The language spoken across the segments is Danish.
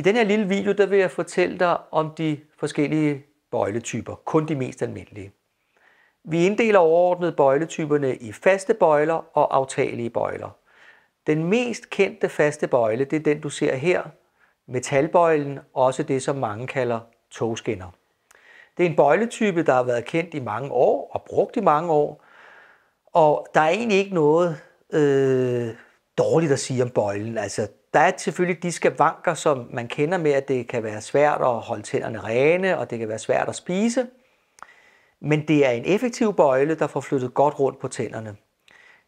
I den her lille video, der vil jeg fortælle dig om de forskellige bøjletyper, kun de mest almindelige. Vi inddeler overordnet bøjletyperne i faste bøjler og aftagelige bøjler. Den mest kendte faste bøjle, det er den du ser her, metalbøjlen, også det som mange kalder togskinner. Det er en bøjletype, der har været kendt i mange år og brugt i mange år, og der er egentlig ikke noget øh, dårligt at sige om bøjlen. Altså, der er selvfølgelig de skavanker, som man kender med, at det kan være svært at holde tænderne rene, og det kan være svært at spise. Men det er en effektiv bøjle, der får flyttet godt rundt på tænderne.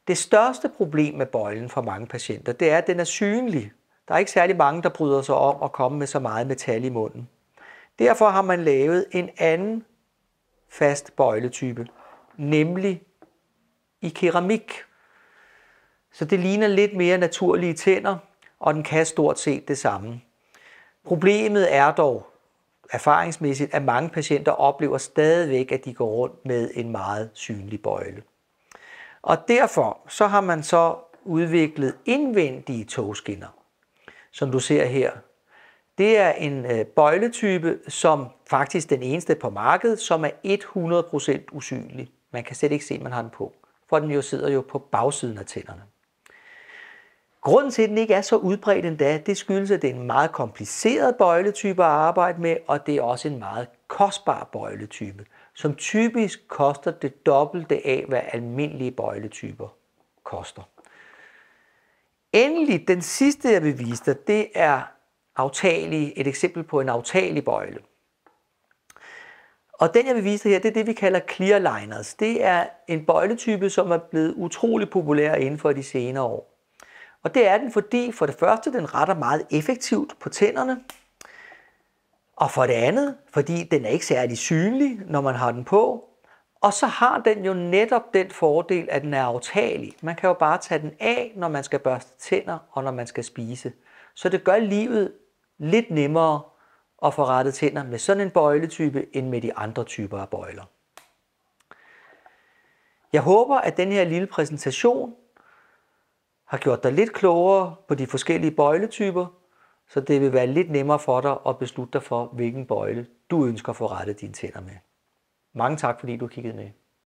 Det største problem med bøjlen for mange patienter, det er, at den er synlig. Der er ikke særlig mange, der bryder sig om at komme med så meget metal i munden. Derfor har man lavet en anden fast bøjletype, nemlig i keramik. Så det ligner lidt mere naturlige tænder, og den kan stort set det samme. Problemet er dog erfaringsmæssigt, at mange patienter oplever stadigvæk, at de går rundt med en meget synlig bøjle. Og derfor så har man så udviklet indvendige togskinner, som du ser her. Det er en øh, bøjletype, som faktisk den eneste på markedet, som er 100% usynlig. Man kan slet ikke se, at man har den på, for den jo sidder jo på bagsiden af tænderne. Grunden til, at den ikke er så udbredt endda, det skyldes, at det er en meget kompliceret bøjletype at arbejde med, og det er også en meget kostbar bøjletype, som typisk koster det dobbelte af, hvad almindelige bøjletyper koster. Endelig, den sidste, jeg vil vise dig, det er aftagelig, et eksempel på en aftagelig bøjle. Og den, jeg vil vise dig her, det er det, vi kalder clear liners. Det er en bøjletype, som er blevet utrolig populær inden for de senere år. Og det er den, fordi for det første, den retter meget effektivt på tænderne. Og for det andet, fordi den er ikke særlig synlig, når man har den på. Og så har den jo netop den fordel, at den er aftagelig. Man kan jo bare tage den af, når man skal børste tænder og når man skal spise. Så det gør livet lidt nemmere at få rettet tænder med sådan en bøjletype end med de andre typer af bøjler. Jeg håber, at den her lille præsentation har gjort dig lidt klogere på de forskellige bøjletyper, så det vil være lidt nemmere for dig at beslutte dig for, hvilken bøjle du ønsker at få rettet dine tænder med. Mange tak, fordi du kiggede med.